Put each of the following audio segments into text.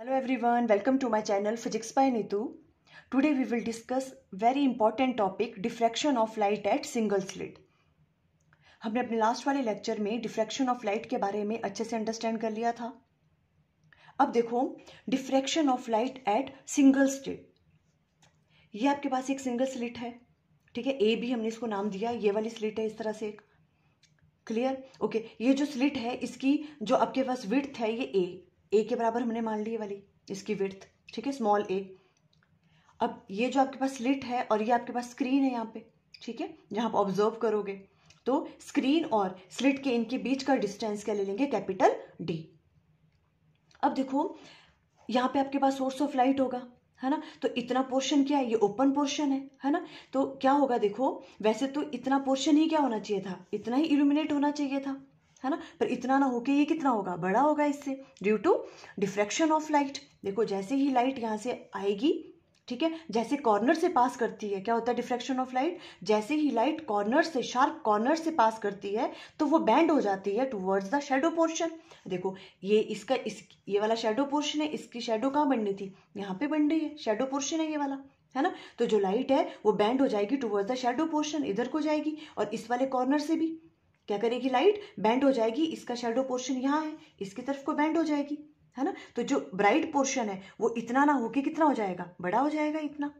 Hello everyone welcome to my channel physics by Neetu today we will discuss very important topic diffraction of light at single slit हमने अपने last वाले lecture में diffraction of light के बारे में अच्छे से अंडरस्टैंड कर लिया था अब देखो diffraction of light at single slit ये आपके पास एक सिंगल स्लिट है ठीक है ए भी हमने इसको नाम दिया ये वाली स्लिट है इस तरह से एक क्लियर ओके okay, ये जो स्लिट है इसकी जो आपके पास विड्थ है ये ए ए के बराबर हमने मान ली वाली इसकी विर्थ ठीक है स्मॉल ए अब ये जो आपके पास लिट है और ये आपके पास स्क्रीन है यहाँ पे ठीक है जहाँ आप ऑब्जर्व करोगे तो स्क्रीन और स्लिट के इनके बीच का डिस्टेंस क्या ले लेंगे कैपिटल डी अब देखो यहाँ पे आपके पास सोर्स ऑफ लाइट होगा है ना तो इतना पोर्शन क्या है ये ओपन पोर्शन है है ना तो क्या होगा देखो वैसे तो इतना पोर्शन ही क्या होना चाहिए था इतना ही इल्यूमिनेट होना चाहिए था है ना पर इतना ना होके ये कितना होगा बड़ा होगा इससे due to diffraction of light देखो जैसे ही लाइट यहाँ से आएगी ठीक है जैसे कॉर्नर से पास करती है क्या होता है डिफ्रैक्शन ऑफ लाइट जैसे ही लाइट कॉर्नर से शार्प कॉर्नर से पास करती है तो वो बैंड हो जाती है टूवर्ड्स द शेडो पोर्शन देखो ये इसका इस ये वाला शेडो पोर्शन है इसकी शेडो कहाँ बननी थी यहाँ पे बन रही है शेडो पोर्शन है ये वाला है ना तो जो लाइट है वो बैंड हो जाएगी टूवर्ड्स द शेडो पोर्शन इधर को जाएगी और इस वाले कॉर्नर से भी क्या करेगी लाइट बैंड हो जाएगी इसका शेडो पोर्शन यहाँ है इसकी तरफ को बैंड हो जाएगी है ना तो जो ब्राइट पोर्शन है वो इतना ना होके कितना हो जाएगा बड़ा हो जाएगा इतना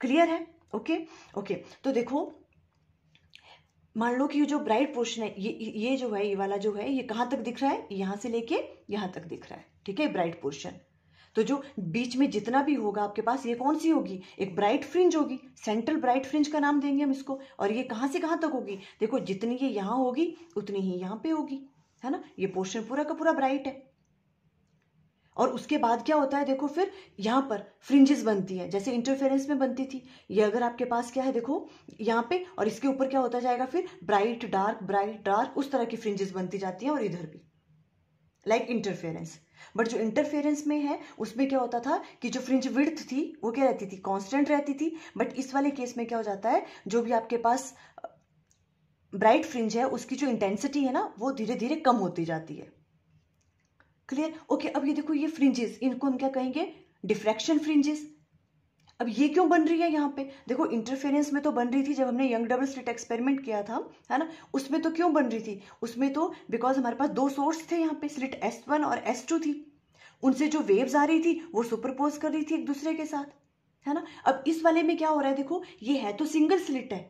क्लियर है ओके ओके तो देखो मान लो कि ये जो ब्राइट पोर्शन है ये ये जो है ये वाला जो है ये कहाँ तक दिख रहा है यहाँ से लेके यहाँ तक दिख रहा है ठीक है ब्राइट पोर्शन तो जो बीच में जितना भी होगा आपके पास ये कौन सी होगी एक ब्राइट फ्रिंज होगी सेंट्रल ब्राइट फ्रिंज का नाम देंगे हम इसको और ये कहाँ से कहाँ तक होगी देखो जितनी ये यहाँ होगी उतनी ही यहाँ पे होगी है ना ये पोर्शन पूरा का पूरा ब्राइट है और उसके बाद क्या होता है देखो फिर यहाँ पर फ्रिंजेस बनती है जैसे इंटरफेरेंस में बनती थी ये अगर आपके पास क्या है देखो यहाँ पे और इसके ऊपर क्या होता जाएगा फिर ब्राइट डार्क ब्राइट डार्क उस तरह की फ्रिंजेस बनती जाती हैं और इधर भी लाइक like इंटरफेरेंस बट जो इंटरफेरेंस में है उसमें क्या होता था कि जो फ्रिंज विड्थ थी वो क्या रहती थी कांस्टेंट रहती थी बट इस वाले केस में क्या हो जाता है जो भी आपके पास ब्राइट फ्रिंज है उसकी जो इंटेंसिटी है ना वो धीरे धीरे कम होती जाती है क्लियर ओके okay, अब ये देखो ये फ्रिंजेस इनको हम क्या कहेंगे डिफ्रैक्शन फ्रिंजेस अब ये क्यों बन रही है यहाँ पे देखो इंटरफेरेंस में तो बन रही थी जब हमने यंग डबल स्लिट एक्सपेरिमेंट किया था है ना उसमें तो क्यों बन रही थी उसमें तो बिकॉज हमारे पास दो सोर्स थे यहाँ पे स्लिट एस वन और एस टू थी उनसे जो वेव्स आ रही थी वो सुपरपोज कर रही थी एक दूसरे के साथ है ना अब इस वाले में क्या हो रहा है देखो ये है तो सिंगल स्लिट है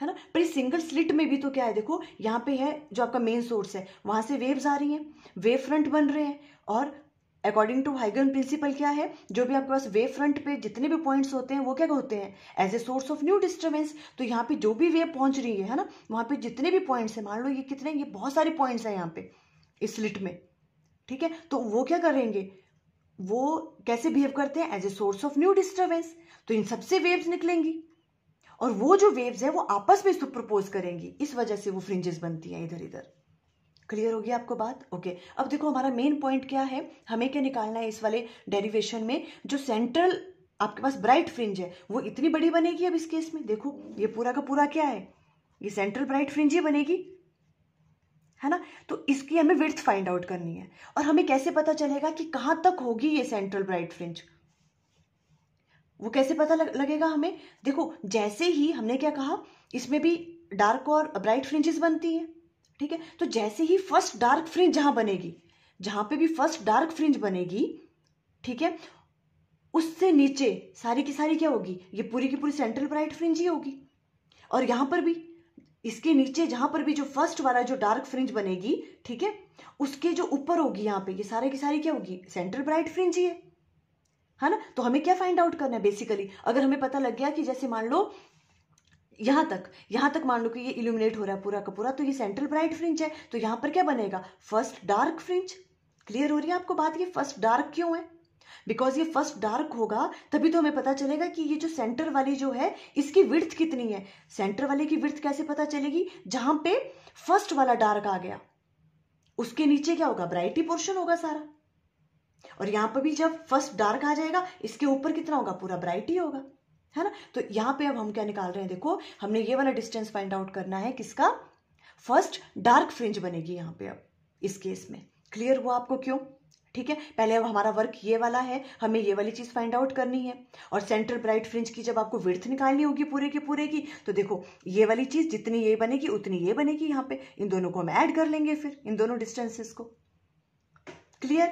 है ना पर इस सिंगल स्लिट में भी तो क्या है देखो यहाँ पे है जो आपका मेन सोर्स है वहां से वेव्स आ रही हैं वेव फ्रंट बन रहे हैं और अकॉर्डिंग टू हाइगन प्रिंसिपल क्या है जो भी आपके पास वेव फ्रंट पे जितने भी पॉइंट्स होते हैं वो क्या होते हैं as a source of new disturbance तो यहाँ पे जो भी वेव पहुंच रही है है ना वहाँ पे जितने भी पॉइंट्स हैं मान लो ये कितने ये बहुत सारे पॉइंट्स हैं यहाँ पे इस स्लिट में ठीक है तो वो क्या करेंगे वो कैसे बिहेव करते हैं as a source of new disturbance तो इन सबसे वेव्स निकलेंगी और वो जो वेव्स है वो आपस में सुप्रपोज करेंगी इस वजह से वो फ्रिंजेस बनती हैं इधर इधर क्लियर होगी आपको बात ओके okay. अब देखो हमारा मेन पॉइंट क्या है हमें क्या निकालना है इस वाले डेरिवेशन में जो सेंट्रल आपके पास ब्राइट फ्रिंज है वो इतनी बड़ी बनेगी अब इस केस में देखो ये पूरा का पूरा क्या है ये सेंट्रल ब्राइट फ्रिंज ही बनेगी है ना तो इसकी हमें विर्थ फाइंड आउट करनी है और हमें कैसे पता चलेगा कि कहां तक होगी ये सेंट्रल ब्राइट फ्रिंज वो कैसे पता लगेगा हमें देखो जैसे ही हमने क्या कहा इसमें भी डार्क और ब्राइट फ्रिंजेस बनती हैं ठीक है तो जैसे ही फर्स्ट डार्क फ्रिंज जहां बनेगी जहां पे भी फर्स्ट डार्क फ्रिंज बनेगी ठीक है उससे नीचे सारी की सारी क्या होगी ये पूरी की पूरी सेंट्रल ब्राइट फ्रिंज ही होगी और यहां पर भी इसके नीचे जहां पर भी जो फर्स्ट वाला जो डार्क फ्रिंज बनेगी ठीक है उसके जो ऊपर होगी यहां पे ये सारे की सारी क्या होगी सेंट्रल ब्राइट फ्रिंज ही है है ना तो हमें क्या फाइंड आउट करना है बेसिकली अगर हमें पता लग गया कि जैसे मान लो यहां तक यहां तक मान लो कि ये इल्यूमिनेट हो रहा है पूरा का पूरा तो ये सेंट्रल ब्राइट फ्रिंज है तो यहां पर क्या बनेगा फर्स्ट डार्क फ्रिंज क्लियर हो रही है आपको बात ये फर्स्ट डार्क क्यों है बिकॉज ये फर्स्ट डार्क होगा तभी तो हमें पता चलेगा कि ये जो सेंटर वाली जो है इसकी विर्थ कितनी है सेंटर वाले की विर्थ कैसे पता चलेगी जहां पे फर्स्ट वाला डार्क आ गया उसके नीचे क्या होगा ब्राइटी पोर्शन होगा सारा और यहां पर भी जब फर्स्ट डार्क आ जाएगा इसके ऊपर कितना होगा पूरा ब्राइटी होगा है ना तो यहाँ पे अब हम क्या निकाल रहे हैं देखो हमने ये वाला डिस्टेंस फाइंड आउट करना है किसका फर्स्ट डार्क फ्रिंज बनेगी यहाँ पे अब इस केस में क्लियर हुआ आपको क्यों ठीक है पहले अब हमारा वर्क ये वाला है हमें ये वाली चीज़ फाइंड आउट करनी है और सेंट्रल ब्राइट फ्रिंज की जब आपको विर्थ निकालनी होगी पूरे के पूरे की तो देखो ये वाली चीज़ जितनी ये बनेगी उतनी ये बनेगी यहाँ पे इन दोनों को हम ऐड कर लेंगे फिर इन दोनों डिस्टेंसेस को क्लियर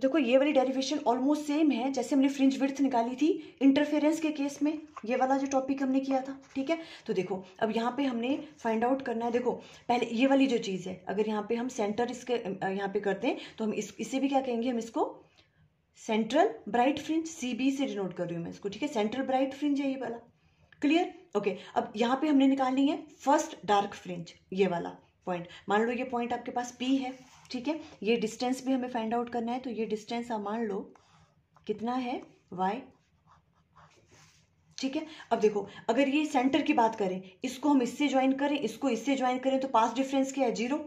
देखो ये वाली डेरिवेशन ऑलमोस्ट सेम है जैसे हमने फ्रिंज विर्थ निकाली थी इंटरफेरेंस के केस में ये वाला जो टॉपिक हमने किया था ठीक है तो देखो अब यहाँ पे हमने फाइंड आउट करना है देखो पहले ये वाली जो चीज़ है अगर यहाँ पे हम सेंटर इसके यहाँ पे करते हैं तो हम इस इसे भी क्या कहेंगे हम इसको central bright fringe C B से डिनोट कर रही हूँ मैं इसको ठीक है सेंट्रल ब्राइट फ्रिंज है ये वाला क्लियर ओके अब यहाँ पर हमने निकालनी है फर्स्ट डार्क फ्रिंज ये वाला पॉइंट मान लो ये पॉइंट आपके पास पी है ठीक है ये डिस्टेंस भी हमें फाइंड आउट करना है तो ये डिस्टेंस आप मान लो कितना है वाई ठीक है अब देखो अगर ये सेंटर की बात करें इसको हम इससे ज्वाइन करें इसको इससे ज्वाइन करें तो पास डिफरेंस क्या है जीरो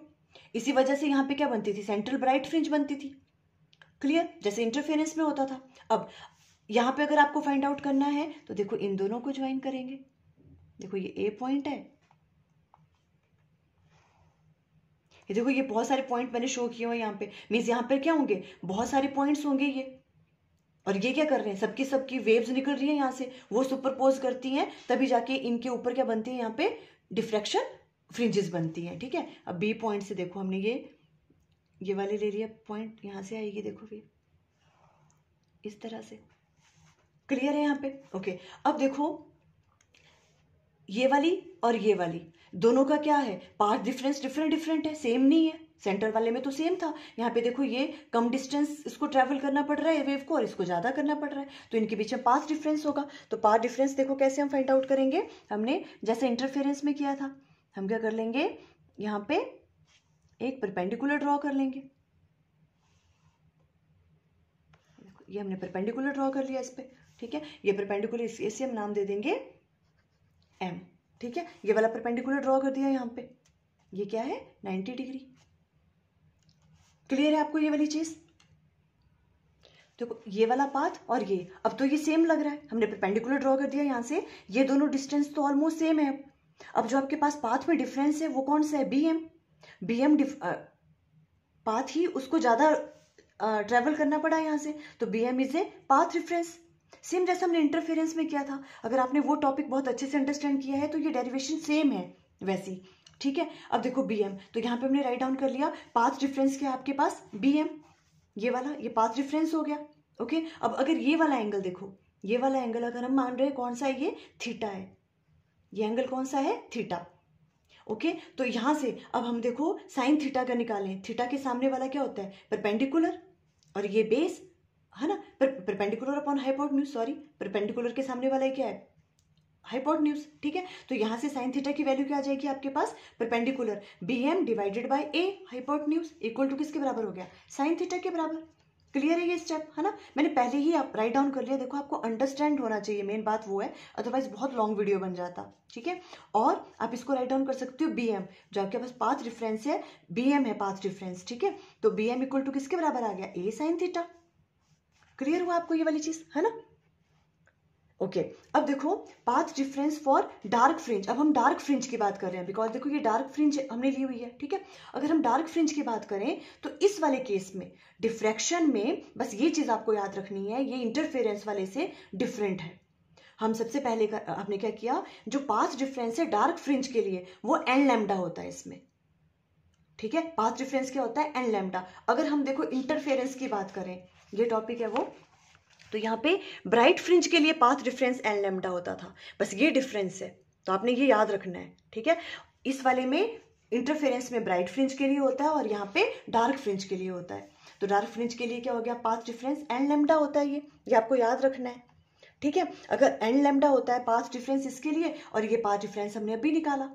इसी वजह से यहां पे क्या बनती थी सेंट्रल ब्राइट फ्रिंज बनती थी क्लियर जैसे इंटरफेरेंस में होता था अब यहां पे अगर आपको फाइंड आउट करना है तो देखो इन दोनों को ज्वाइन करेंगे देखो ये ए पॉइंट है ये देखो ये बहुत सारे पॉइंट मैंने शो किए हुए यहाँ पे मीन्स यहाँ पर क्या होंगे बहुत सारे पॉइंट्स होंगे ये और ये क्या कर रहे हैं सबकी सबकी वेव्स निकल रही है यहाँ से वो सुपरपोज करती हैं तभी जाके इनके ऊपर क्या बनती है यहाँ पे डिफ्रैक्शन फ्रिंजेस बनती हैं ठीक है अब बी पॉइंट से देखो हमने ये ये वाले ले लिया पॉइंट यहाँ से आएगी देखो ये इस तरह से क्लियर है यहाँ पे ओके अब देखो ये वाली और ये वाली दोनों का क्या है पार्ट डिफरेंस डिफरेंट डिफरेंट है सेम नहीं है सेंटर वाले में तो सेम था यहाँ पे देखो ये कम डिस्टेंस इसको ट्रैवल करना पड़ रहा है वेव को और इसको ज़्यादा करना पड़ रहा है तो इनके बीच में पास डिफरेंस होगा तो पास डिफरेंस देखो कैसे हम फाइंड आउट करेंगे हमने जैसे इंटरफेरेंस में किया था हम क्या कर लेंगे यहाँ पे एक परपेंडिकुलर ड्रॉ कर लेंगे ये हमने परपेंडिकुलर ड्रॉ कर लिया इस पर ठीक है ये परपेंडिकुलर इसे हम नाम दे देंगे एम ठीक है ये वाला परपेंडिकुलर ड्रॉ कर दिया यहां पे ये क्या है 90 डिग्री क्लियर है आपको ये वाली चीज़ देखो तो ये वाला पाथ और ये अब तो ये सेम लग रहा है हमने परपेंडिकुलर ड्रॉ कर दिया यहां से ये दोनों डिस्टेंस तो ऑलमोस्ट सेम है अब जो आपके पास पाथ में डिफरेंस है वो कौन सा है B M B M path ही उसको ज़्यादा ट्रेवल करना पड़ा यहां से तो B M is a path difference same जैसे हमने इंटरफेरेंस में किया था अगर आपने वो टॉपिक बहुत अच्छे से अंडरस्टैंड किया है तो ये डेरिवेशन सेम है वैसी ठीक है अब देखो बी एम तो यहाँ पे हमने राइट डाउन कर लिया पाथ डिफरेंस क्या आपके पास बी एम ये वाला ये पाथ डिफरेंस हो गया ओके अब अगर ये वाला एंगल देखो ये वाला एंगल अगर हम मान रहे हैं कौन सा है ये थीटा है ये एंगल कौन सा है थीटा ओके तो यहाँ से अब हम देखो साइन थीटा का निकालें थीटा के सामने वाला क्या होता है परपेंडिकुलर और ये बेस है हाँ ना perpendicular upon news sorry perpendicular के सामने वाला क्या है न्यूज ठीक है तो यहाँ से साइन थीटा की वैल्यू क्या आ जाएगी आपके पास perpendicular B M divided by a hypotenuse equal to किसके बराबर हो गया साइन थीटा के बराबर क्लियर है ये स्टेप है हाँ ना मैंने पहले ही आप राइट डाउन कर लिया देखो आपको अंडरस्टैंड होना चाहिए मेन बात वो है अदरवाइज बहुत लॉन्ग वीडियो बन जाता ठीक है और आप इसको राइट डाउन कर सकते हो बी एम जो आपके पास पाथ डिफरेंस है बी एम है पाथ डिफरेंस ठीक है तो बी एम इक्वल टू किसके बराबर आ गया ए साइन थीटा क्लियर हुआ आपको ये वाली चीज है ना ओके okay, अब देखो path difference for dark fringe अब हम डार्क फ्रिंज की बात कर रहे हैं बिकॉज देखो ये डार्क फ्रिंज हमने ली हुई है ठीक है अगर हम डार्क फ्रिंज की बात करें तो इस वाले केस में डिफ्रैक्शन में बस ये चीज़ आपको याद रखनी है ये इंटरफेरेंस वाले से डिफरेंट है हम सबसे पहले कर, आपने क्या किया जो पाथ डिफरेंस है डार्क फ्रिंज के लिए वो एन लेमडा होता है इसमें ठीक है पाथ डिफरेंस क्या होता है एन लेमडा अगर हम देखो इंटरफेरेंस की बात करें ये टॉपिक है वो तो यहाँ पे ब्राइट फ्रिंज के लिए पाथ डिफरेंस एन लेमडा होता था बस ये डिफरेंस है तो आपने ये याद रखना है ठीक है इस वाले में इंटरफेरेंस में ब्राइट फ्रिंज के लिए होता है और यहाँ पे डार्क फ्रिंज के लिए होता है तो डार्क फ्रिंज के लिए क्या हो गया पाथ डिफरेंस एन लेमडा होता है ये ये आपको याद रखना है ठीक है अगर एन लेमडा होता है पाथ डिफरेंस इसके लिए और ये पाथ डिफरेंस हमने अभी निकाला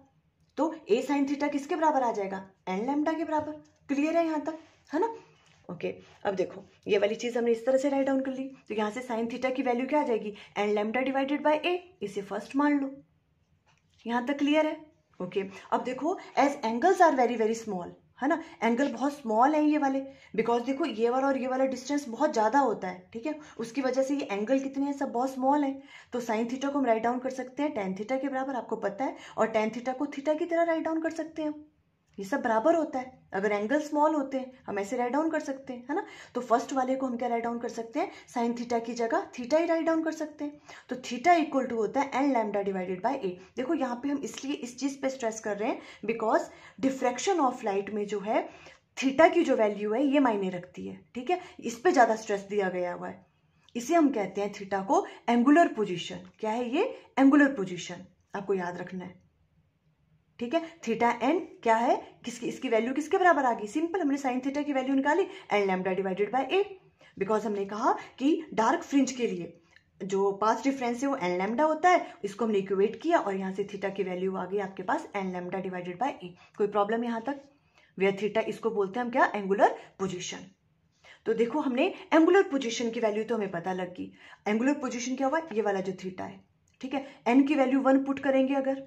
तो ए साइन थीटा किसके बराबर आ जाएगा एन लेमडा के बराबर क्लियर है यहाँ तक है ना ओके okay, अब देखो ये वाली चीज़ हमने इस तरह से राइट डाउन कर ली तो यहाँ से साइन थीटा की वैल्यू क्या आ जाएगी n lambda divided by a इसे फर्स्ट मान लो यहाँ तक क्लियर है ओके okay, अब देखो as angles are very very small है ना एंगल बहुत स्मॉल है ये वाले बिकॉज देखो ये वाला और ये वाला डिस्टेंस बहुत ज़्यादा होता है ठीक है उसकी वजह से ये एंगल कितने हैं सब बहुत स्मॉल है तो साइन थीटा को हम राइट डाउन कर सकते हैं टेन थीटा के बराबर आपको पता है और टेन थीटा को थीटा की तरह राइट डाउन कर सकते हैं ये सब बराबर होता है अगर एंगल स्मॉल होते हैं हम ऐसे राइट डाउन कर सकते हैं है ना तो फर्स्ट वाले को हम क्या राइट डाउन कर सकते हैं साइन थीटा की जगह थीटा ही राइट डाउन कर सकते हैं तो थीटा इक्वल टू होता है n lambda divided by a देखो यहाँ पे हम इसलिए इस चीज़ पे स्ट्रेस कर रहे हैं बिकॉज डिफ्रैक्शन ऑफ लाइट में जो है थीटा की जो वैल्यू है ये मायने रखती है ठीक है इस पर ज़्यादा स्ट्रेस दिया गया हुआ है इसे हम कहते हैं थीटा को एंगुलर पोजिशन क्या है ये एंगुलर पोजिशन आपको याद रखना है ठीक है थीटा एन क्या है किसकी इसकी वैल्यू किसके बराबर आ गई सिंपल हमने साइन थीटा की वैल्यू निकाली n lambda divided by a because हमने कहा कि डार्क फ्रिंज के लिए जो पास डिफरेंस है वो एन लेमडा होता है इसको हमने इक्वेट किया और यहाँ से थीटा की वैल्यू आ गई आपके पास n lambda divided by a कोई प्रॉब्लम यहाँ तक वे थीटा इसको बोलते हैं हम क्या एंगुलर पोजिशन तो देखो हमने एंगुलर पोजिशन की वैल्यू तो हमें पता लग गई एंगुलर पोजिशन क्या हुआ ये वाला जो थीटा है ठीक है एन की वैल्यू वन पुट करेंगे अगर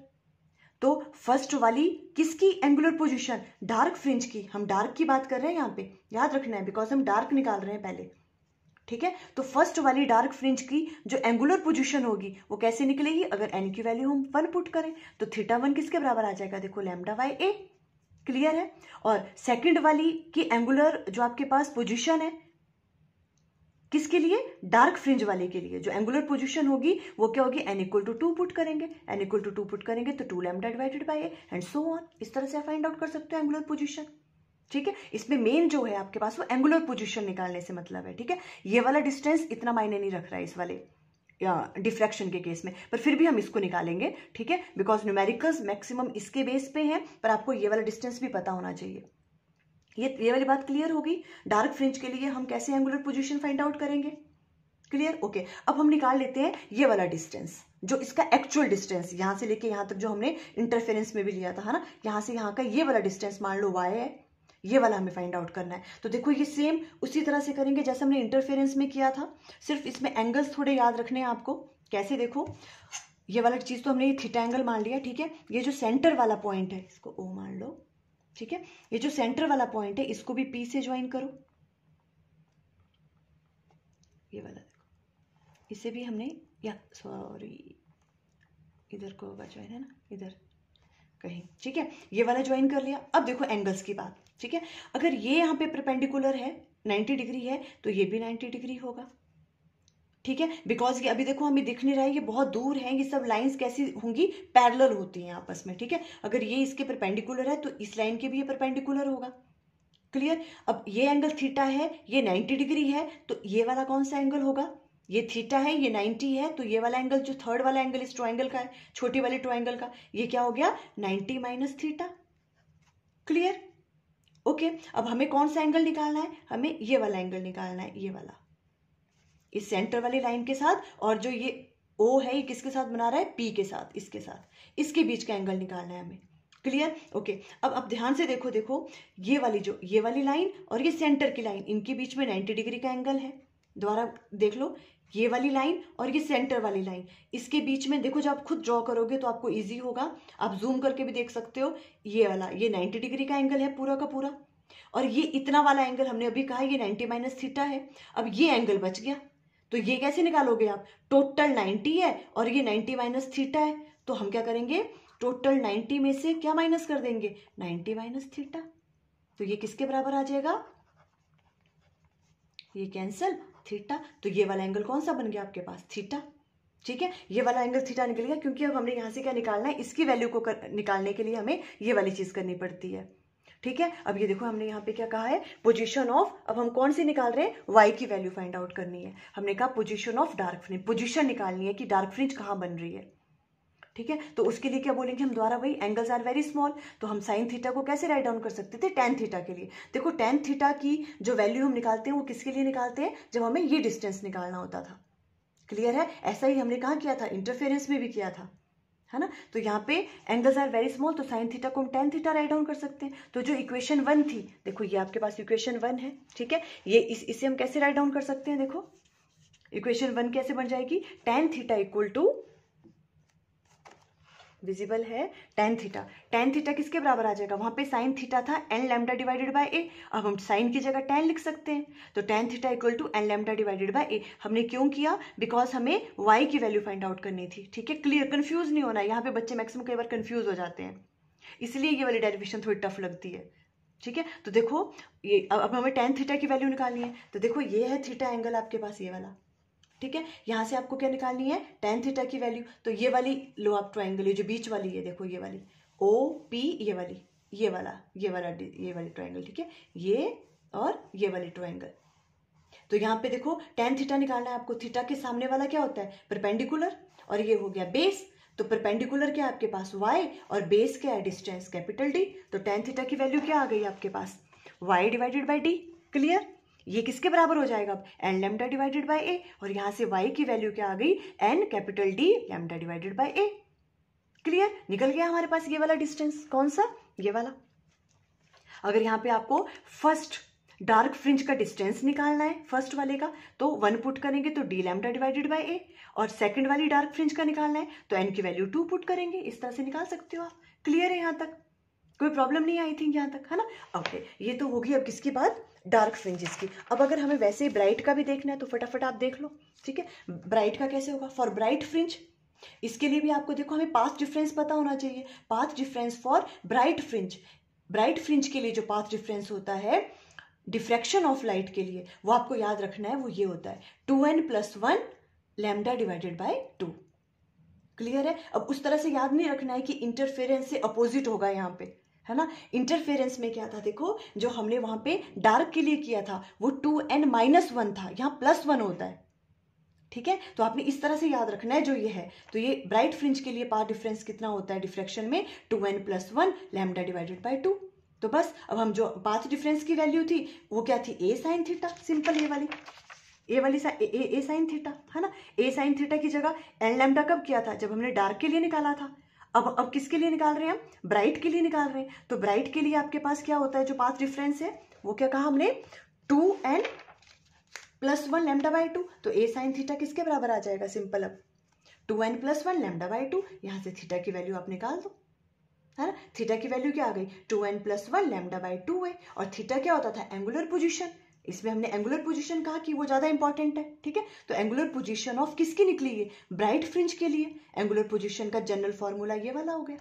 तो फर्स्ट वाली किसकी एंगुलर पोजिशन डार्क फ्रिंज की हम डार्क की बात कर रहे हैं यहाँ पे याद रखना है बिकॉज हम डार्क निकाल रहे हैं पहले ठीक है तो फर्स्ट वाली डार्क फ्रिंज की जो एंगुलर पोजिशन होगी वो कैसे निकलेगी अगर एन की वैल्यू हम वन पुट करें तो थीटा वन किसके बराबर आ जाएगा देखो लैमडा वाई ए क्लियर है और सेकंड वाली की एंगुलर जो आपके पास पोजीशन है किसके लिए डार्क फ्रिंज वाले के लिए जो एंगुलर पोजीशन होगी वो क्या होगी n equal to two put करेंगे n equal to two put करेंगे तो two lambda divided by a and so on इस तरह से आप फाइंड आउट कर सकते हो एंगुलर पोजिशन ठीक है इसमें मेन जो है आपके पास वो एंगुलर पोजिशन निकालने से मतलब है ठीक है ये वाला डिस्टेंस इतना मायने नहीं रख रहा है इस वाले डिफ्रैक्शन के केस में पर फिर भी हम इसको निकालेंगे ठीक है बिकॉज न्यूमेरिकल्स मैक्सिमम इसके बेस पे हैं पर आपको ये वाला डिस्टेंस भी पता होना चाहिए ये ये वाली बात क्लियर होगी डार्क फ्रिंज के लिए हम कैसे एंगुलर पोजिशन फाइंड आउट करेंगे क्लियर ओके okay. अब हम निकाल लेते हैं ये वाला डिस्टेंस जो इसका एक्चुअल डिस्टेंस यहां से लेके यहां तक जो हमने इंटरफेरेंस में भी लिया था है ना यहां से यहां का ये वाला डिस्टेंस मान लो वाई है ये वाला हमें फाइंड आउट करना है तो देखो ये सेम उसी तरह से करेंगे जैसे हमने इंटरफेरेंस में किया था सिर्फ इसमें एंगल्स थोड़े याद रखने हैं आपको कैसे देखो ये वाला चीज़ तो हमने ये थीटा एंगल मान लिया ठीक है ये जो सेंटर वाला पॉइंट है इसको ओ मान लो ठीक है ये जो सेंटर वाला पॉइंट है इसको भी पी से ज्वाइन करो ये वाला देखो इसे भी हमने या सॉरी इधर को होगा ज्वाइन है ना इधर कहीं ठीक है ये वाला ज्वाइन कर लिया अब देखो एंगल्स की बात ठीक है अगर ये यहाँ पे परपेंडिकुलर है 90 डिग्री है तो ये भी 90 डिग्री होगा ठीक है बिकॉज ये अभी देखो हमें दिख नहीं रहा है ये बहुत दूर है ये सब लाइंस कैसी होंगी पैरेलल होती हैं आपस में ठीक है अगर ये इसके परपेंडिकुलर है तो इस लाइन के भी ये परपेंडिकुलर होगा क्लियर अब ये एंगल थीटा है ये 90 डिग्री है तो ये वाला कौन सा एंगल होगा ये थीटा है ये 90 है तो ये वाला एंगल जो थर्ड वाला एंगल इस ट्राइंगल का है छोटी वाले एंगल का ये क्या हो गया ninety minus theta clear okay अब हमें कौन सा एंगल निकालना है हमें ये वाला एंगल निकालना है ये वाला इस सेंटर वाली लाइन के साथ और जो ये ओ है ये किसके साथ बना रहा है पी के साथ इसके साथ इसके बीच का एंगल निकालना है हमें क्लियर ओके okay. अब अब ध्यान से देखो देखो ये वाली जो ये वाली लाइन और ये सेंटर की लाइन इनके बीच में 90 डिग्री का एंगल है दोबारा देख लो ये वाली लाइन और ये सेंटर वाली लाइन इसके बीच में देखो जब आप खुद ड्रॉ करोगे तो आपको इजी होगा आप जूम करके भी देख सकते हो ये वाला ये 90 डिग्री का एंगल है पूरा का पूरा और ये इतना वाला एंगल हमने अभी कहा ये 90 माइनस थीटा है अब ये एंगल बच गया तो ये कैसे निकालोगे आप टोटल 90 है और ये 90 माइनस थीटा है तो हम क्या करेंगे टोटल 90 में से क्या माइनस कर देंगे 90 माइनस थीटा तो ये किसके बराबर आ जाएगा ये कैंसिल थीटा तो ये वाला एंगल कौन सा बन गया आपके पास थीटा ठीक है ये वाला एंगल थीटा निकल गया क्योंकि अब हमने यहां से क्या निकालना है इसकी वैल्यू को कर, निकालने के लिए हमें ये वाली चीज़ करनी पड़ती है ठीक है अब ये देखो हमने यहाँ पे क्या कहा है पोजिशन ऑफ अब हम कौन सी निकाल रहे हैं वाई की वैल्यू फाइंड आउट करनी है हमने कहा position of dark fringe position निकालनी है कि डार्क फ्रिंज कहाँ बन रही है ठीक है तो उसके लिए क्या बोलेंगे हम द्वारा वही एंगल्स आर वेरी स्मॉल तो हम साइन थीटा को कैसे राइट डाउन कर सकते थे टेन थीटा के लिए देखो टेन थीटा की जो वैल्यू हम निकालते हैं वो किसके लिए निकालते हैं जब हमें ये डिस्टेंस निकालना होता था क्लियर है ऐसा ही हमने कहा किया था इंटरफेरेंस में भी किया था है ना तो यहाँ पे एंगल्स आर वेरी स्मॉल तो साइन थीटा को हम टेन थीटा राइट डाउन कर सकते हैं तो जो इक्वेशन वन थी देखो ये आपके पास इक्वेशन वन है ठीक है ये इस इसे हम कैसे राइट डाउन कर सकते हैं देखो इक्वेशन वन कैसे बन जाएगी tan theta equal to visible है टेन थीटा टेन थीटा किसके बराबर आ जाएगा वहाँ पे साइन थीटा था n lambda divided by a अब हम साइन की जगह टेन लिख सकते हैं तो tan theta equal to n lambda divided by a हमने क्यों किया बिकॉज हमें वाई की वैल्यू फाइंड आउट करनी थी ठीक है क्लियर कन्फ्यूज नहीं होना यहाँ पे बच्चे मैक्सिमम कई बार कन्फ्यूज हो जाते हैं इसलिए ये वाली डेरिवेशन थोड़ी टफ लगती है ठीक है तो देखो ये अब हमें टेन थीटा की वैल्यू निकालनी है तो देखो ये है थीटा एंगल आपके पास ये वाला ठीक है यहां से आपको क्या निकालनी है टेन थीटा की वैल्यू तो ये वाली लो आप ट्राइंगल जो बीच वाली है देखो ये वाली ओ पी ये वाली ये वाला ये वाला ये वाली ट्राइंगल ठीक है ये और ये वाली ट्राइंगल तो यहां पे देखो टेन थीटा निकालना है आपको थीटा के सामने वाला क्या होता है परपेंडिकुलर और ये हो गया बेस तो परपेंडिकुलर क्या आपके पास वाई और बेस क्या है डिस्टेंस कैपिटल डी तो टेन थीटा की वैल्यू क्या आ गई आपके पास y divided by D clear ये किसके बराबर हो जाएगा अब n lambda divided by a और यहाँ से वाई की वैल्यू क्या आ गई n capital D lambda divided by a clear निकल गया हमारे पास ये वाला डिस्टेंस कौन सा ये वाला अगर यहाँ पे आपको फर्स्ट डार्क फ्रिंज का डिस्टेंस निकालना है फर्स्ट वाले का तो वन पुट करेंगे तो D lambda divided by a और सेकंड वाली डार्क फ्रिंज का निकालना है तो एन की वैल्यू टू पुट करेंगे इस तरह से निकाल सकते हो आप क्लियर है यहाँ तक कोई प्रॉब्लम नहीं आई थिंक यहाँ तक है ना ओके ये तो होगी अब किसकी बात डार्क फ्रिंजेस की अब अगर हमें वैसे ही ब्राइट का भी देखना है तो फटाफट आप देख लो ठीक है ब्राइट का कैसे होगा फॉर ब्राइट फ्रिंज इसके लिए भी आपको देखो हमें पाथ डिफरेंस पता होना चाहिए path difference for bright fringe bright fringe के लिए जो पाथ डिफरेंस होता है डिफ्रैक्शन ऑफ लाइट के लिए वो आपको याद रखना है वो ये होता है two n plus one lambda divided by two clear है अब उस तरह से याद नहीं रखना है कि इंटरफेरेंस से अपोजिट होगा यहाँ पे है ना इंटरफेरेंस में क्या था देखो जो हमने वहां पे डार्क के लिए किया था वो टू एन माइनस वन था यहाँ प्लस वन होता है ठीक है तो आपने इस तरह से याद रखना है जो ये है तो ये ब्राइट फ्रिंज के लिए पार डिफरेंस कितना होता है डिफ्रेक्शन में two n plus one lambda divided by two तो बस अब हम जो पाथ डिफरेंस की वैल्यू थी वो क्या थी ए साइन थीटा सिंपल ये वाली ए वाली सा ए साइन थीटा है ना ए साइन थीटा की जगह एन लेमडा कब किया था जब हमने डार्क के लिए निकाला था अब अब किसके लिए निकाल रहे हैं हम ब्राइट के लिए निकाल रहे हैं तो ब्राइट के लिए आपके पास क्या होता है जो पाथ डिफरेंस है वो क्या कहा हमने two n plus one lambda by two तो ए साइन थीटा किसके बराबर आ जाएगा सिंपल अब two n plus one lambda by two यहाँ से थीटा की वैल्यू आप निकाल दो है ना थीटा की वैल्यू क्या आ गई two n plus one lambda by two है और थीटा क्या होता था एंगुलर पोजिशन इसमें हमने एंगुलर पोजीशन कहा कि वो ज्यादा इंपॉर्टेंट है ठीक है तो एंगुलर पोजीशन ऑफ किसकी निकली है ब्राइट फ्रिंज के लिए एंगुलर पोजीशन का जनरल फॉर्मूला ये वाला हो गया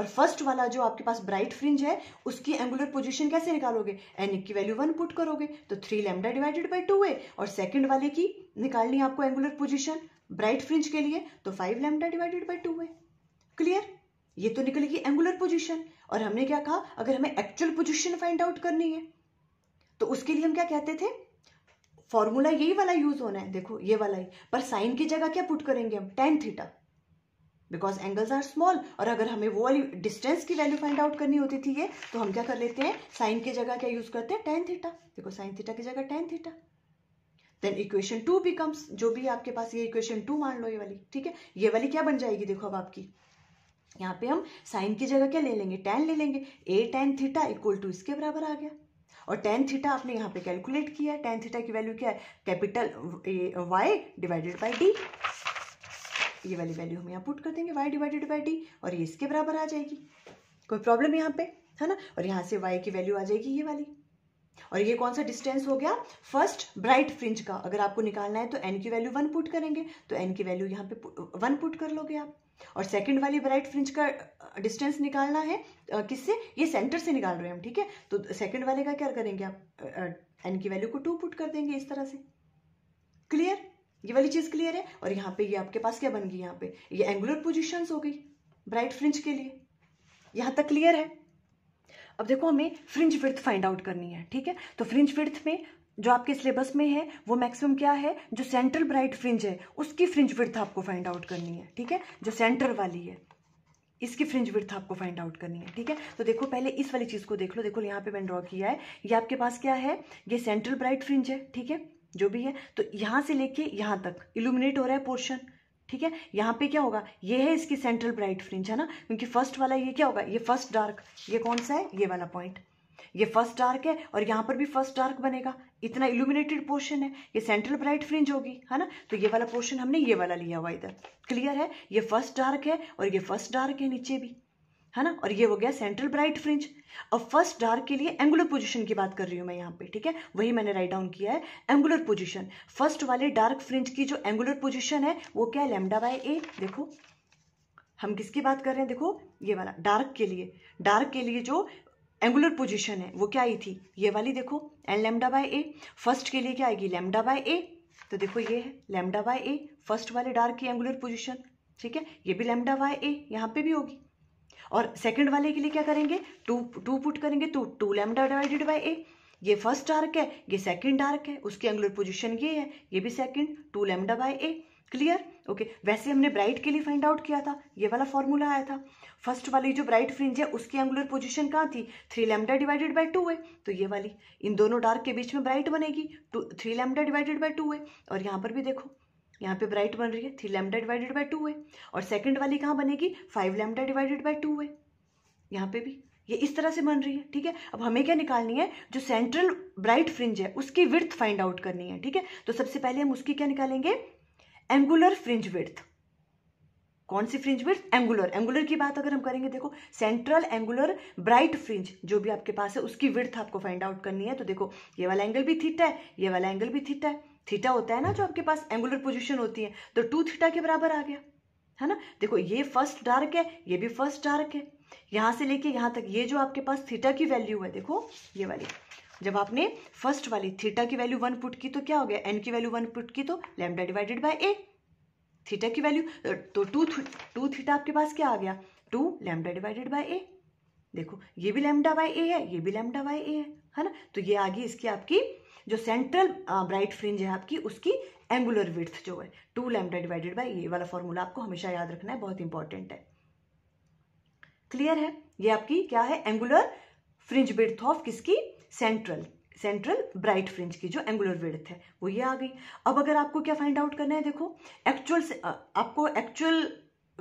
और फर्स्ट वाला जो आपके पास ब्राइट फ्रिंज है उसकी एंगुलर पोजीशन कैसे निकालोगे एन की वैल्यू वन पुट करोगे तो three lambda divided by two है और सेकंड वाले की निकालनी आपको एंगुलर पोजिशन ब्राइट फ्रिंज के लिए तो five lambda divided by two है क्लियर ये तो निकलेगी एंगुलर पोजीशन और हमने क्या कहा अगर हमें एक्चुअल पोजीशन फाइंड आउट करनी है तो उसके लिए हम क्या कहते थे फॉर्मूला यही वाला यूज होना है देखो ये वाला ही पर साइन की जगह क्या पुट करेंगे हम tan theta because angles are small और अगर हमें वो वाली डिस्टेंस की वैल्यू फाइंड आउट करनी होती थी ये तो हम क्या कर लेते हैं साइन की जगह क्या यूज करते हैं टेन थीटा देखो साइन थीटा की जगह tan theta then equation two becomes जो भी आपके पास ये इक्वेशन टू मान लो ये वाली ठीक है ये वाली क्या बन जाएगी देखो अब आपकी यहाँ पे हम साइन की जगह क्या ले लेंगे टेन ले लेंगे a tan theta equal to इसके बराबर आ गया और टेन थीटा आपने यहाँ पे कैलकुलेट किया है टेन थीटा की वैल्यू क्या है capital Y divided by D ये वाली वैल्यू हम यहाँ पुट कर देंगे वाई डिवाइडेड बाई डी और ये इसके बराबर आ जाएगी कोई प्रॉब्लम यहाँ पे है ना और यहाँ से वाई की वैल्यू आ जाएगी ये वाली और ये कौन सा डिस्टेंस हो गया फर्स्ट ब्राइट फ्रिंज का अगर आपको निकालना है तो एन की वैल्यू वन पुट करेंगे तो एन की वैल्यू यहाँ पे वन पुट कर लोगे आप और सेकंड वाली ब्राइट फ्रिंज का डिस्टेंस निकालना है किससे ये सेंटर से निकाल रहे हैं हम ठीक है तो सेकंड वाले का क्या करेंगे आप एन की वैल्यू को टू पुट कर देंगे इस तरह से क्लियर ये वाली चीज क्लियर है और यहाँ पे ये आपके पास क्या बन गई यहाँ पे ये एंगुलर पोजिशन हो गई ब्राइट फ्रिंज के लिए यहां तक क्लियर है अब देखो हमें फ्रिंज विर्थ फाइंड आउट करनी है ठीक है तो फ्रिंज विर्थ में जो आपके सिलेबस में है वो मैक्सिमम क्या है जो सेंट्रल ब्राइट फ्रिंज है उसकी फ्रिंज विर्थ आपको फाइंड आउट करनी है ठीक है जो सेंटर वाली है इसकी फ्रिंज विर्थ आपको फाइंड आउट करनी है ठीक है तो देखो पहले इस वाली चीज़ को देख लो देखो यहाँ पे मैंने ड्रॉ किया है ये आपके पास क्या है ये सेंट्रल ब्राइट फ्रिंज है ठीक है जो भी है तो यहां से लेके यहाँ तक इल्यूमिनेट हो रहा है पोर्शन ठीक है यहाँ पे क्या होगा ये है इसकी सेंट्रल ब्राइट फ्रिंज है ना क्योंकि फर्स्ट वाला ये क्या होगा ये फर्स्ट डार्क ये कौन सा है ये वाला पॉइंट ये फर्स्ट डार्क है और यहाँ पर भी फर्स्ट डार्क बनेगा इतना इल्यूमिनेटेड पोर्शन है ये सेंट्रल ब्राइट फ्रिंज होगी है ना तो ये वाला पोर्शन हमने ये वाला लिया हुआ इधर क्लियर है ये फर्स्ट डार्क है और ये फर्स्ट डार्क है नीचे भी है ना और ये हो गया सेंट्रल ब्राइट फ्रिंज अब फर्स्ट डार्क के लिए एंगुलर पोजीशन की बात कर रही हूँ मैं यहाँ पे ठीक है वही मैंने राइट डाउन किया है एंगुलर पोजीशन फर्स्ट वाले डार्क फ्रिंज की जो एंगुलर पोजीशन है वो क्या है लेमडा बाय ए देखो हम किसकी बात कर रहे हैं देखो ये वाला डार्क के लिए डार्क के लिए जो एंगुलर पोजीशन है वो क्या आई थी ये वाली देखो n lambda by a first के लिए क्या आएगी लेमडा बाय ए तो देखो ये है लेमडा बाय ए फर्स्ट वाले डार्क की एंगुलर पोजीशन ठीक है ये भी लेमडा बाय ए यहाँ पे भी होगी और सेकंड वाले के लिए क्या करेंगे टू टू पुट करेंगे तो two lambda divided by a ये फर्स्ट डार्क है ये सेकंड डार्क है उसकी एंगुलर पोजिशन ये है ये भी second two lambda by a clear okay okay, वैसे हमने ब्राइट के लिए फाइंड आउट किया था ये वाला फॉर्मूला आया था फर्स्ट वाली जो ब्राइट फ्रिंज है उसकी एंगुलर पोजीशन कहाँ थी three lambda divided by two है तो ये वाली इन दोनों डार्क के बीच में ब्राइट बनेगी two three lambda divided by two है और यहाँ पर भी देखो यहाँ पे ब्राइट बन रही है three lambda divided by two है और सेकेंड वाली कहाँ बनेगी five lambda divided by two है यहाँ पे भी ये इस तरह से बन रही है ठीक है अब हमें क्या निकालनी है जो सेंट्रल ब्राइट फ्रिंज है उसकी विर्थ फाइंड आउट करनी है ठीक है तो सबसे पहले हम उसकी क्या निकालेंगे एंगुलर फ्रिंज विड्थ कौन सी फ्रिंज विड्थ एंगुलर एंगुलर की बात अगर हम करेंगे देखो सेंट्रल एंगुलर ब्राइट फ्रिंज जो भी आपके पास है उसकी विर्थ आपको फाइंड आउट करनी है तो देखो ये वाला एंगल भी थीटा है ये वाला एंगल भी थीटा है थीटा होता है ना जो आपके पास एंगुलर पोजिशन होती है तो टू थीटा के बराबर आ गया है ना देखो ये फर्स्ट डार्क है ये भी फर्स्ट डार्क है यहां से लेके यहां तक ये जो आपके पास थीटा की वैल्यू है देखो ये वाली जब आपने फर्स्ट वाली थीटा की वैल्यू वन पुट की तो क्या हो गया एन की वैल्यू वन पुट की तो lambda divided by a theta की वैल्यू तो टू टू थीटा आपके पास क्या आ गया two lambda divided by a देखो ये भी लैमडा बाय ए है ये भी लैमडा बाय ए है है ना तो ये आ गई इसकी आपकी जो सेंट्रल ब्राइट फ्रिंज है आपकी उसकी एंगुलर विथ जो है two lambda divided by a वाला फॉर्मूला आपको हमेशा याद रखना है बहुत इंपॉर्टेंट है क्लियर है ये आपकी क्या है एंगुलर फ्रिंज विथ ऑफ किसकी सेंट्रल सेंट्रल ब्राइट फ्रिंज की जो एंगुलर वेड़थ है वो ये आ गई अब अगर आपको क्या फाइंड आउट करना है देखो एक्चुअल आपको एक्चुअल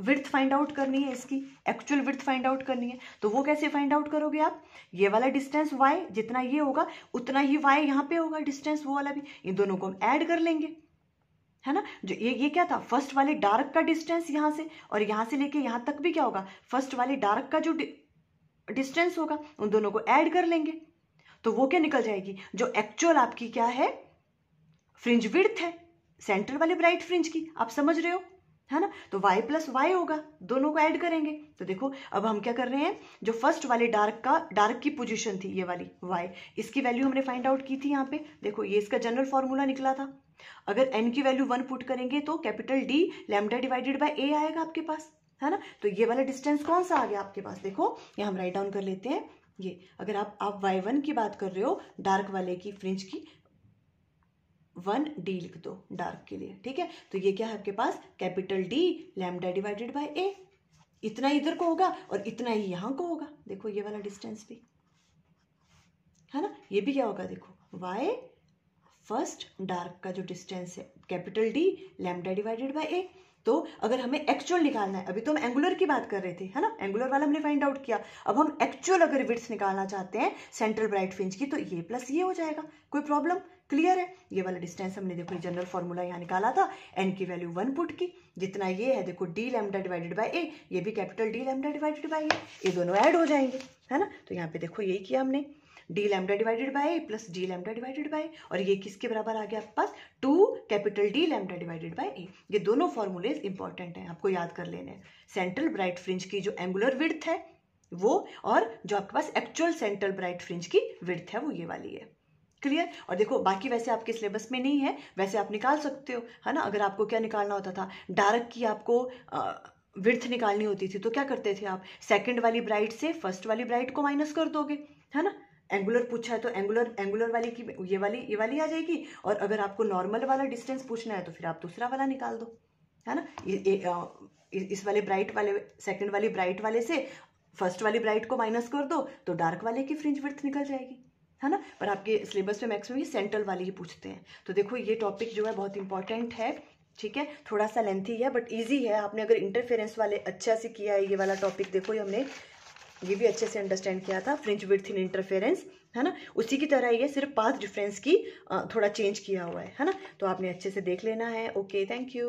विर्थ फाइंड आउट करनी है इसकी एक्चुअल विर्थ फाइंड आउट करनी है तो वो कैसे फाइंड आउट करोगे आप ये वाला डिस्टेंस वाई जितना ये होगा उतना ही वाई यहाँ पे होगा डिस्टेंस वो वाला भी इन दोनों को हम ऐड कर लेंगे है ना जो ये ये क्या था फर्स्ट वाले डार्क का डिस्टेंस यहाँ से और यहाँ से लेके यहाँ तक भी क्या होगा फर्स्ट वाले डार्क का जो डिस्टेंस होगा उन दोनों को ऐड कर लेंगे तो वो क्या निकल जाएगी जो एक्चुअल आपकी क्या है फ्रिंज विड्थ है सेंटर वाली ब्राइट फ्रिंज की आप समझ रहे हो है ना तो y प्लस वाई होगा दोनों को ऐड करेंगे तो देखो अब हम क्या कर रहे हैं जो फर्स्ट वाले डार्क का डार्क की पोजीशन थी ये वाली y इसकी वैल्यू हमने फाइंड आउट की थी यहाँ पे देखो ये इसका जनरल फॉर्मूला निकला था अगर n की वैल्यू वन पुट करेंगे तो capital d lambda divided by a आएगा आपके पास है ना तो ये वाला डिस्टेंस कौन सा आ गया आपके पास देखो ये हम राइट डाउन कर लेते हैं ये अगर आप आप वाई वन की बात कर रहे हो डार्क वाले की फ्रिंज की वन डी लिख दो डार्क के लिए ठीक है तो ये क्या है आपके पास capital D lambda divided by a इतना इधर को होगा और इतना ही यहां को होगा देखो ये वाला डिस्टेंस भी है ना ये भी क्या होगा देखो वाई फर्स्ट डार्क का जो डिस्टेंस है capital D lambda divided by a तो अगर हमें एक्चुअल निकालना है अभी तो हम एंगुलर की बात कर रहे थे है ना एंगुलर वाला हमने फाइंड आउट किया अब हम एक्चुअल अगर विड्स निकालना चाहते हैं सेंट्रल ब्राइट फिंच की तो ये प्लस ये हो जाएगा कोई प्रॉब्लम क्लियर है ये वाला डिस्टेंस हमने देखो जनरल फॉर्मूला यहाँ निकाला था एन की वैल्यू वन पुट की जितना ये है देखो D lambda divided by a ये भी capital D lambda divided by a ये दोनों ऐड हो जाएंगे है ना तो यहाँ पे देखो यही किया हमने D lambda divided by a plus D lambda divided by और ये किसके बराबर आ गया आपके पास two capital D lambda divided by a ये दोनों फॉर्मूलेज इंपॉर्टेंट हैं आपको याद कर लेने सेंट्रल ब्राइट फ्रिंज की जो एंगुलर विड्थ है वो और जो आपके पास एक्चुअल सेंट्रल ब्राइट फ्रिंज की विड्थ है वो ये वाली है क्लियर और देखो बाकी वैसे आपके सिलेबस में नहीं है वैसे आप निकाल सकते हो है ना अगर आपको क्या निकालना होता था डार्क की आपको आ, विर्थ निकालनी होती थी तो क्या करते थे आप सेकंड वाली ब्राइट से फर्स्ट वाली ब्राइट को माइनस कर दोगे है ना एंगुलर पूछा है तो एंगुलर एंगुलर वाली की ये वाली ये वाली आ जाएगी और अगर आपको नॉर्मल वाला डिस्टेंस पूछना है तो फिर आप दूसरा वाला निकाल दो है ना ये, इस वाले ब्राइट वाले सेकंड वाली ब्राइट वाले से फर्स्ट वाली ब्राइट को माइनस कर दो तो डार्क वाले की फ्रिंज वर्थ निकल जाएगी है ना पर आपके सिलेबस में मैक्सिमम ये सेंट्रल वाले ही पूछते हैं तो देखो ये टॉपिक जो है बहुत इंपॉर्टेंट है ठीक है थोड़ा सा लेंथी है बट ईजी है आपने अगर इंटरफेरेंस वाले अच्छा से किया है ये वाला टॉपिक देखो ये हमने ये भी अच्छे से अंडरस्टैंड किया था फ्रिंज विथ इन इंटरफेरेंस है ना उसी की तरह ये सिर्फ पाथ डिफरेंस की थोड़ा चेंज किया हुआ है है ना तो आपने अच्छे से देख लेना है ओके थैंक यू